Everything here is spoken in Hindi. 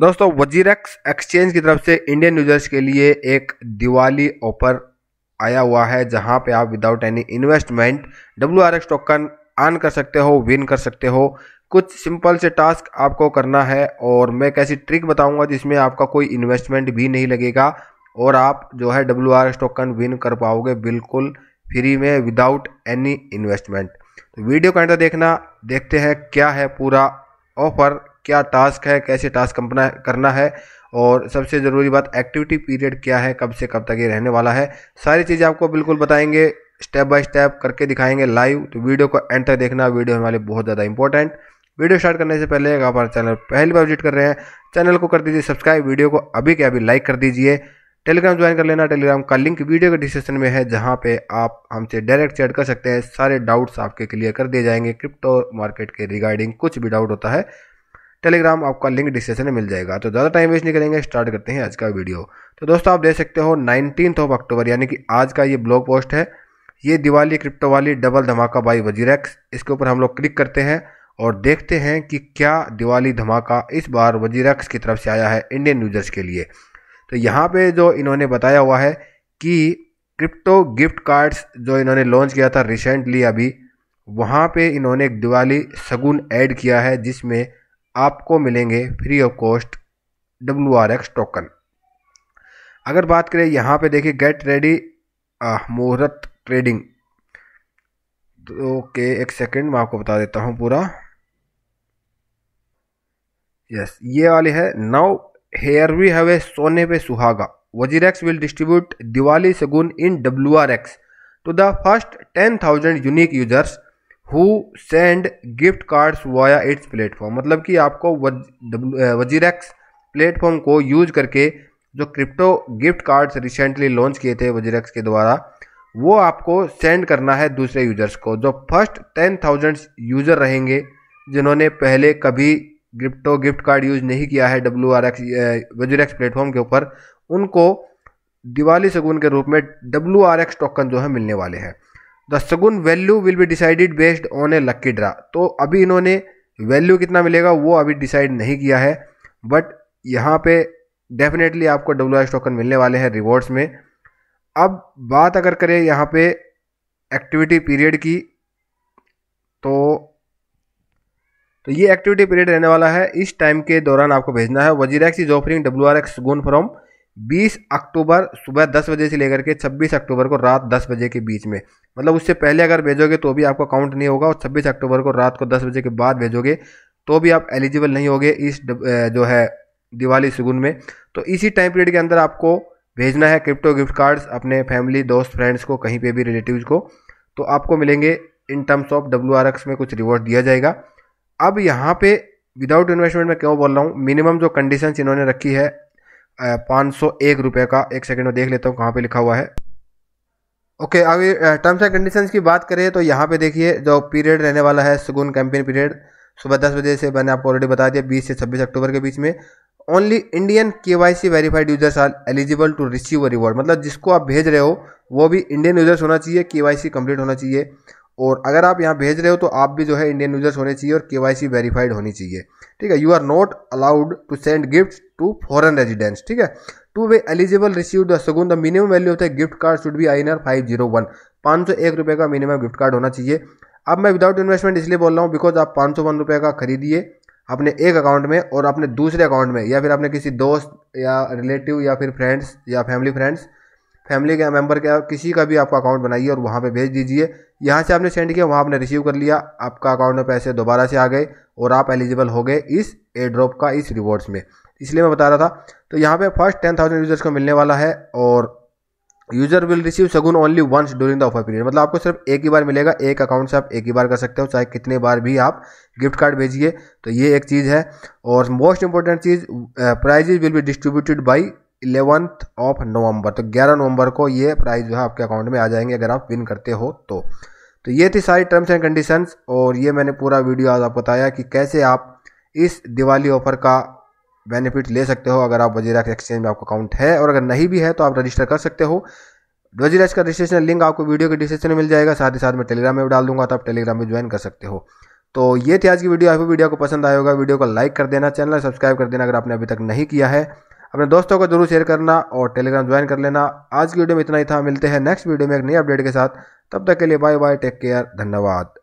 दोस्तों वजीरक्स एक्सचेंज की तरफ से इंडियन यूजर्स के लिए एक दिवाली ऑफर आया हुआ है जहां पे आप without any investment W R token earn कर सकते हो विन कर सकते हो कुछ सिंपल से टास्क आपको करना है और मैं एक ऐसी ट्रिक बताऊंगा जिसमें आपका कोई इन्वेस्टमेंट भी नहीं लगेगा और आप जो है डब्ल्यू आर टोकन विन कर पाओगे बिल्कुल फ्री में विदाउट एनी इन्वेस्टमेंट तो वीडियो का अंदर देखना देखते हैं क्या है पूरा ऑफर क्या टास्क है कैसे टास्क करना है और सबसे ज़रूरी बात एक्टिविटी पीरियड क्या है कब से कब तक ये रहने वाला है सारी चीज़ें आपको बिल्कुल बताएंगे स्टेप बाय स्टेप करके दिखाएंगे लाइव तो वीडियो को एंड तक देखना वीडियो हमारे बहुत ज़्यादा इंपॉर्टेंट वीडियो स्टार्ट करने से पहले अगर आप हमारे चैनल पहली बार विजिट कर रहे हैं चैनल को कर दीजिए सब्सक्राइब वीडियो को अभी के अभी लाइक कर दीजिए टेलीग्राम ज्वाइन कर लेना टेलीग्राम का लिंक वीडियो के डिस्क्रिप्शन में है जहाँ पे आप हमसे डायरेक्ट चैट कर सकते हैं सारे डाउट्स आपके क्लियर कर दिए जाएंगे क्रिप्टो मार्केट के रिगार्डिंग कुछ भी डाउट होता है टेलीग्राम आपका लिंक डिस्क्रिप्शन में मिल जाएगा तो ज़्यादा टाइम वेस्ट नहीं करेंगे स्टार्ट करते हैं आज का वीडियो तो दोस्तों आप देख सकते हो नाइनटीन ऑफ अक्टूबर यानी कि आज का ये ब्लॉग पोस्ट है ये दिवाली क्रिप्टो वाली डबल धमाका बाई वजीरेक्स इसके ऊपर हम लोग क्लिक करते हैं और देखते हैं कि क्या दिवाली धमाका इस बार वजीरेक्स की तरफ से आया है इंडियन यूजर्स के लिए तो यहाँ पे जो इन्होंने बताया हुआ है कि क्रिप्टो गिफ्ट कार्ड्स जो इन्होंने लॉन्च किया था रिसेंटली अभी वहाँ पे इन्होंने दिवाली शगुन ऐड किया है जिसमें आपको मिलेंगे free of cost W R X token अगर बात करें यहाँ पे देखिए गेट रेडी मुहूर्त ट्रेडिंग तो ओके एक सेकंड मैं आपको बता देता हूँ पूरा यस ये वाली है now here we have a सोने पे सुहागा X will distribute Diwali Shagun in W R X to the first ten thousand unique users who send gift cards via its platform मतलब कि आपको वजीरक्स प्लेटफॉर्म को यूज करके जो crypto gift cards recently launch किए थे वजीरक्स के द्वारा वो आपको सेंड करना है दूसरे यूजर्स को जो फर्स्ट टेन थाउजेंड यूजर रहेंगे जिन्होंने पहले कभी क्रिप्टो गिफ्ट कार्ड यूज नहीं किया है W R X WazirX platform के ऊपर उनको दिवाली शगुन के रूप में डब्ल्यू आर एक्स टोकन जो है मिलने वाले हैं the Shagun value will be decided based on a lucky draw तो अभी इन्होंने वैल्यू कितना मिलेगा वो अभी डिसाइड नहीं किया है बट यहाँ पे डेफिनेटली आपको डब्ल्यू टोकन मिलने वाले हैं रिवॉर्ड्स में अब बात अगर करें यहाँ पे एक्टिविटी पीरियड की तो तो ये एक्टिविटी पीरियड रहने वाला है इस टाइम के दौरान आपको भेजना है WazirX is offering W R X गुन फ्रॉम 20 अक्टूबर सुबह 10 बजे से लेकर के 26 अक्टूबर को रात 10 बजे के बीच में मतलब उससे पहले अगर भेजोगे तो भी आपका काउंट नहीं होगा और 26 अक्टूबर को रात को 10 बजे के बाद भेजोगे तो भी आप एलिजिबल नहीं होगे इस जो है दिवाली सुगुन में तो इसी टाइम पीरियड के अंदर आपको भेजना है क्रिप्टो गिफ्ट कार्ड्स अपने फैमिली दोस्त फ्रेंड्स को कहीं पे भी रिलेटिव्स को तो आपको मिलेंगे in terms of W R X में कुछ रिवॉर्ड दिया जाएगा अब यहाँ पे विदाउट इन्वेस्टमेंट मैं क्यों बोल रहा हूँ मिनिमम जो कंडीशंस इन्होंने रखी है पाँच सौ एक रुपये का एक सेकंड में देख लेता हूँ कहाँ पे लिखा हुआ है ओके okay, अभी टर्म्स एंड कंडीशंस की बात करें तो यहाँ पे देखिए जो पीरियड रहने वाला है सुगुन कैंपेन पीरियड सुबह दस बजे से मैंने आपको ऑलरेडी बता दिया बीस से छब्बीस अक्टूबर के बीच में only Indian K Y C verified users are eligible to receive a reward मतलब जिसको आप भेज रहे हो वो भी इंडियन यूजर्स होना चाहिए के वाई सी कंप्लीट होना चाहिए और अगर आप यहाँ भेज रहे हो तो आप भी जो है इंडियन यूजर्स होने चाहिए और के वेरीफाइड होनी चाहिए ठीक है you are not allowed to send gift to foreign residence ठीक है to way eligible receive the Shagun the minimum value होता है gift card should be I N R five zero one पाँच सौ एक रुपये का मिनिमम गिफ्ट कार्ड होना चाहिए अब मैं विदाउट इन्वेस्टमेंट इसलिए बोल रहा हूँ बिकॉज आप पाँच सौ वन रुपये का खरीदिए अपने एक अकाउंट में और अपने दूसरे अकाउंट में या फिर अपने किसी दोस्त या रिलेटिव या फिर फ्रेंड्स या फैमिली फ्रेंड्स फैमिली के मेम्बर के किसी का भी आपका अकाउंट बनाइए और वहाँ पे भेज दीजिए यहाँ से आपने सेंड किया वहाँ आपने रिसीव कर लिया आपका अकाउंट में पैसे दोबारा से आ गए और आप एलिजिबल हो गए इस एयर ड्रॉप का इस रिवॉर्ड्स में इसलिए मैं बता रहा था तो यहाँ पे फर्स्ट टेन थाउजेंड यूजर्स को मिलने वाला है और user will receive Shagun only once during the offer period मतलब आपको सिर्फ एक ही बार मिलेगा एक अकाउंट से आप एक ही बार कर सकते हो चाहे कितने बार भी आप गिफ्ट कार्ड भेजिए तो ये एक चीज़ है और मोस्ट इंपॉर्टेंट चीज़ prizes will be distributed by eleventh of November तो 11 नवंबर को ये प्राइस जो है आपके अकाउंट में आ जाएंगे अगर आप विन करते हो तो तो ये थी सारी टर्म्स एंड कंडीशंस और ये मैंने पूरा वीडियो आज आपको बताया कि कैसे आप इस दिवाली ऑफर का बेनिफिट ले सकते हो अगर आप वजीरा एक्सचेंज में आपका अकाउंट है और अगर नहीं भी है तो आप रजिस्टर कर सकते हो वजीरा का रजिस्ट्रेशन लिंक आपको वीडियो के डिस्क्रिप्शन में मिल जाएगा साथ ही साथ मैं टेलीग्राम में भी डाल दूंगा तो आप टेलीग्राम में ज्वाइन कर सकते हो तो ये थी आज की वीडियो आपको वीडियो को पसंद आएगा वीडियो को लाइक कर देना चैनल सब्सक्राइब कर देना अगर आपने अभी तक नहीं किया है अपने दोस्तों को जरूर शेयर करना और टेलीग्राम ज्वाइन कर लेना आज की वीडियो में इतना ही था मिलते हैं नेक्स्ट वीडियो में एक नई अपडेट के साथ तब तक के लिए बाय बाय टेक केयर धन्यवाद